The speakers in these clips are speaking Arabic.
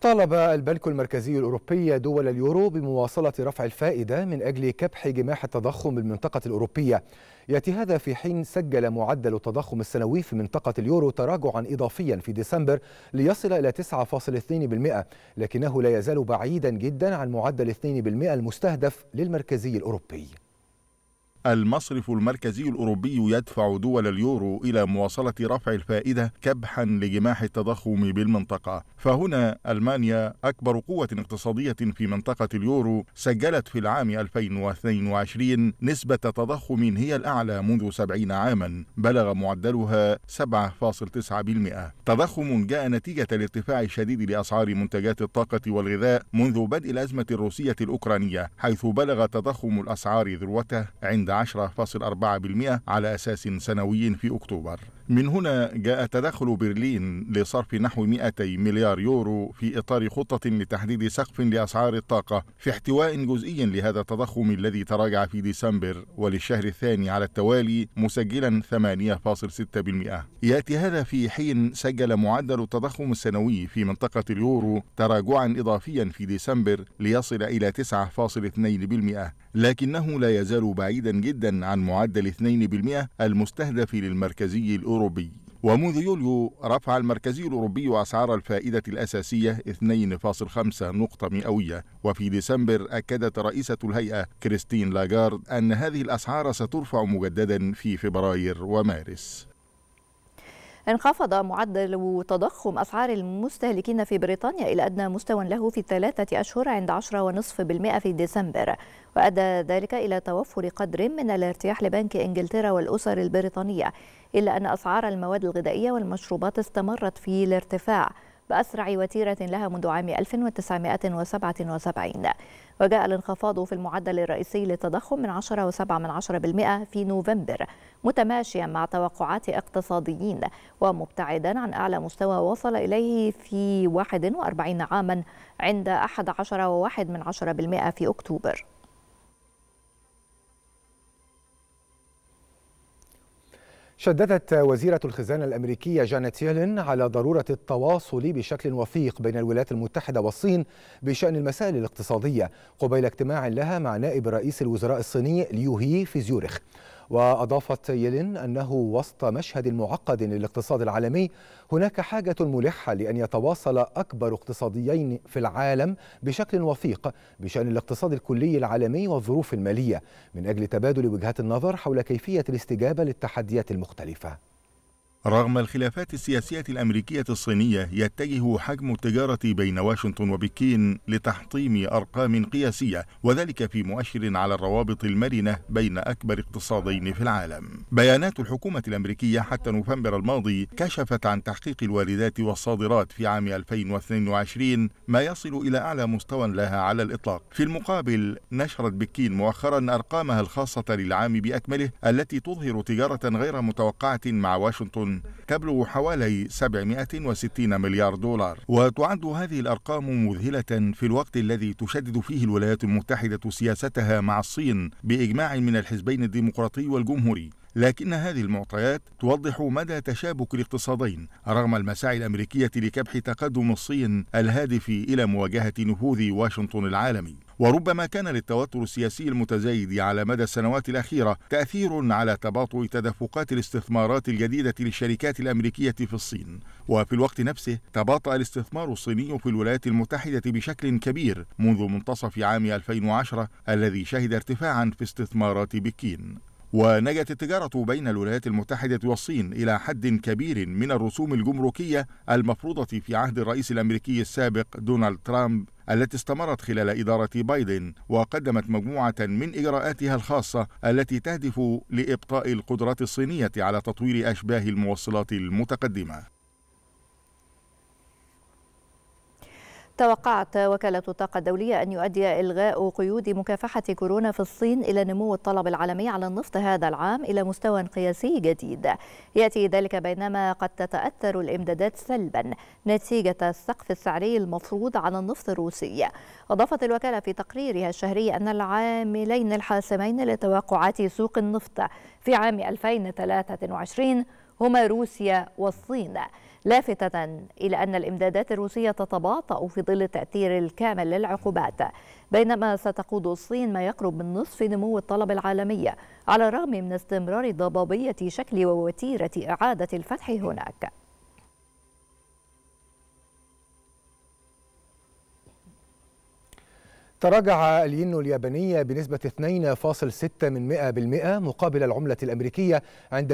طالب البنك المركزي الأوروبي دول اليورو بمواصلة رفع الفائدة من أجل كبح جماح التضخم بالمنطقة الأوروبية يأتي هذا في حين سجل معدل التضخم السنوي في منطقة اليورو تراجعا إضافيا في ديسمبر ليصل إلى 9.2% لكنه لا يزال بعيدا جدا عن معدل 2% المستهدف للمركزي الأوروبي المصرف المركزي الأوروبي يدفع دول اليورو إلى مواصلة رفع الفائدة كبحا لجماح التضخم بالمنطقة فهنا ألمانيا أكبر قوة اقتصادية في منطقة اليورو سجلت في العام 2022 نسبة تضخم هي الأعلى منذ 70 عاما بلغ معدلها 7.9% تضخم جاء نتيجة الارتفاع الشديد لأسعار منتجات الطاقة والغذاء منذ بدء الأزمة الروسية الأوكرانية حيث بلغ تضخم الأسعار ذروته عند 10.4% على أساس سنوي في أكتوبر من هنا جاء تدخل برلين لصرف نحو 200 مليار يورو في إطار خطة لتحديد سقف لأسعار الطاقة في احتواء جزئي لهذا التضخم الذي تراجع في ديسمبر وللشهر الثاني على التوالي مسجلا 8.6%. يأتي هذا في حين سجل معدل التضخم السنوي في منطقة اليورو تراجعا إضافيا في ديسمبر ليصل إلى 9.2%. لكنه لا يزال بعيدا جدا عن معدل 2% المستهدف للمركزي الأوروبي الأوروبي ومنذ يوليو رفع المركزي الأوروبي أسعار الفائدة الأساسية 2.5 نقطة مئوية وفي ديسمبر أكدت رئيسة الهيئة كريستين لاغارد أن هذه الأسعار سترفع مجددا في فبراير ومارس انخفض معدل تضخم أسعار المستهلكين في بريطانيا إلى أدنى مستوى له في ثلاثة أشهر عند 10.5% في ديسمبر وأدى ذلك إلى توفر قدر من الارتياح لبنك إنجلترا والأسر البريطانية إلا أن أسعار المواد الغذائية والمشروبات استمرت في الارتفاع بأسرع وتيرة لها منذ عام 1977 وجاء الانخفاض في المعدل الرئيسي للتضخم من 10.7% في نوفمبر متماشيا مع توقعات اقتصاديين ومبتعدا عن أعلى مستوى وصل إليه في 41 عاما عند 11.1% في أكتوبر شددت وزيرة الخزانة الأمريكية جانيت يلين على ضرورة التواصل بشكل وثيق بين الولايات المتحدة والصين بشأن المسائل الاقتصادية قبيل اجتماع لها مع نائب رئيس الوزراء الصيني ليوهي في زيورخ وأضافت يلين أنه وسط مشهد معقد للاقتصاد العالمي هناك حاجة ملحة لأن يتواصل أكبر اقتصاديين في العالم بشكل وثيق بشأن الاقتصاد الكلي العالمي والظروف المالية من أجل تبادل وجهات النظر حول كيفية الاستجابة للتحديات المختلفة رغم الخلافات السياسية الأمريكية الصينية يتجه حجم التجارة بين واشنطن وبكين لتحطيم أرقام قياسية وذلك في مؤشر على الروابط المرنة بين أكبر اقتصادين في العالم بيانات الحكومة الأمريكية حتى نوفمبر الماضي كشفت عن تحقيق الواردات والصادرات في عام 2022 ما يصل إلى أعلى مستوى لها على الإطلاق في المقابل نشرت بكين مؤخرا أرقامها الخاصة للعام بأكمله التي تظهر تجارة غير متوقعة مع واشنطن تبلغ حوالي 760 مليار دولار وتعد هذه الأرقام مذهلة في الوقت الذي تشدد فيه الولايات المتحدة سياستها مع الصين بإجماع من الحزبين الديمقراطي والجمهوري لكن هذه المعطيات توضح مدى تشابك الاقتصادين رغم المساعي الامريكيه لكبح تقدم الصين الهادف الى مواجهه نفوذ واشنطن العالمي وربما كان للتوتر السياسي المتزايد على مدى السنوات الأخيرة تأثير على تباطؤ تدفقات الاستثمارات الجديدة للشركات الأمريكية في الصين وفي الوقت نفسه تباطأ الاستثمار الصيني في الولايات المتحدة بشكل كبير منذ منتصف عام 2010 الذي شهد ارتفاعا في استثمارات بكين ونجت التجارة بين الولايات المتحدة والصين إلى حد كبير من الرسوم الجمركية المفروضة في عهد الرئيس الأمريكي السابق دونالد ترامب التي استمرت خلال إدارة بايدن وقدمت مجموعة من إجراءاتها الخاصة التي تهدف لإبطاء القدرات الصينية على تطوير أشباه الموصلات المتقدمة توقعت وكالة الطاقة الدولية أن يؤدي إلغاء قيود مكافحة كورونا في الصين إلى نمو الطلب العالمي على النفط هذا العام إلى مستوى قياسي جديد يأتي ذلك بينما قد تتأثر الإمدادات سلبا نتيجة السقف السعري المفروض على النفط الروسي أضافت الوكالة في تقريرها الشهري أن العاملين الحاسمين لتوقعات سوق النفط في عام 2023 هما روسيا والصين لافتة إلى أن الإمدادات الروسية تتباطأ في ظل التأثير الكامل للعقوبات بينما ستقود الصين ما يقرب من نصف نمو الطلب العالمي على الرغم من استمرار ضبابية شكل ووتيرة إعادة الفتح هناك تراجع الين اليابانية بنسبة 2.6% مقابل العملة الأمريكية عند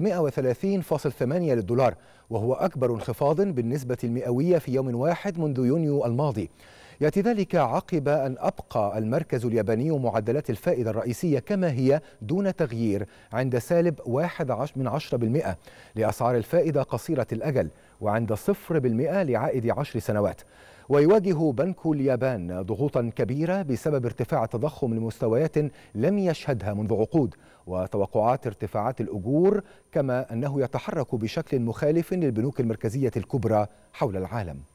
130.8 للدولار وهو أكبر انخفاض بالنسبة المئوية في يوم واحد منذ يونيو الماضي يأتي ذلك عقب أن أبقى المركز الياباني معدلات الفائدة الرئيسية كما هي دون تغيير عند سالب 11 لأسعار الفائدة قصيرة الأجل وعند 0% لعائد 10 سنوات ويواجه بنك اليابان ضغوطا كبيرة بسبب ارتفاع التضخم لمستويات لم يشهدها منذ عقود وتوقعات ارتفاعات الأجور كما أنه يتحرك بشكل مخالف للبنوك المركزية الكبرى حول العالم